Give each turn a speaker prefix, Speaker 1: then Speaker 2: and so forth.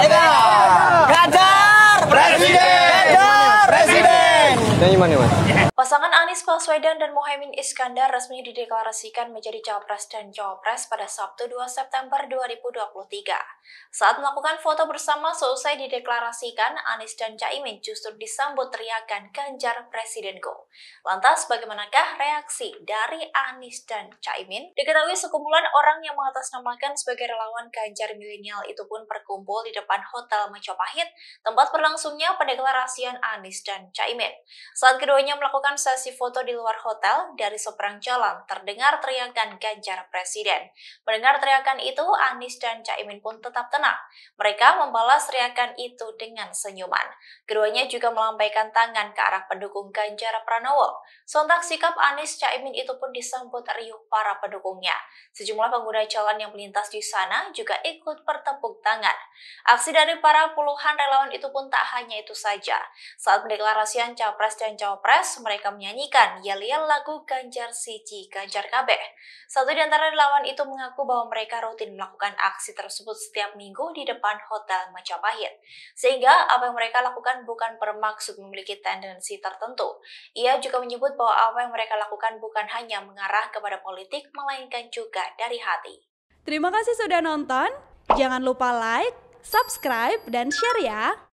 Speaker 1: Gajar! Presiden! Gajar! Presiden!
Speaker 2: Nyanyi mana, Mas?
Speaker 1: Anies Baswedan dan Mohaimin Iskandar resmi dideklarasikan menjadi cawapres dan cawapres pada Sabtu 2 September 2023. Saat melakukan foto bersama selesai dideklarasikan, Anies dan Caimin justru disambut teriakan Ganjar Presiden Go. Lantas bagaimanakah reaksi dari Anies dan Caimin? Diketahui sekumpulan orang yang mengatasnamakan sebagai relawan Ganjar milenial itu pun berkumpul di depan Hotel Majapahit, tempat berlangsungnya pendeklarasian Anies dan Caimin. Saat keduanya melakukan sesi foto di luar hotel dari seberang jalan terdengar teriakan ganjar presiden. Mendengar teriakan itu, Anies dan Caimin pun tetap tenang. Mereka membalas teriakan itu dengan senyuman. Keduanya juga melambaikan tangan ke arah pendukung Ganjar Pranowo. Sontak sikap Anies Caimin itu pun disambut riuh para pendukungnya. Sejumlah pengguna jalan yang melintas di sana juga ikut bertepuk tangan. Aksi dari para puluhan relawan itu pun tak hanya itu saja. Saat pendeklarasian Capres dan Cawapres, mereka menyanyi menyanyikan yel-yel ya lagu Ganjar Siji Ganjar Kabeh. Satu di antara lawan itu mengaku bahwa mereka rutin melakukan aksi tersebut setiap minggu di depan Hotel Majapahit. Sehingga apa yang mereka lakukan bukan bermaksud memiliki tendensi tertentu. Ia juga menyebut bahwa apa yang mereka lakukan bukan hanya mengarah kepada politik, melainkan juga dari hati.
Speaker 3: Terima kasih sudah nonton. Jangan lupa like, subscribe, dan share ya.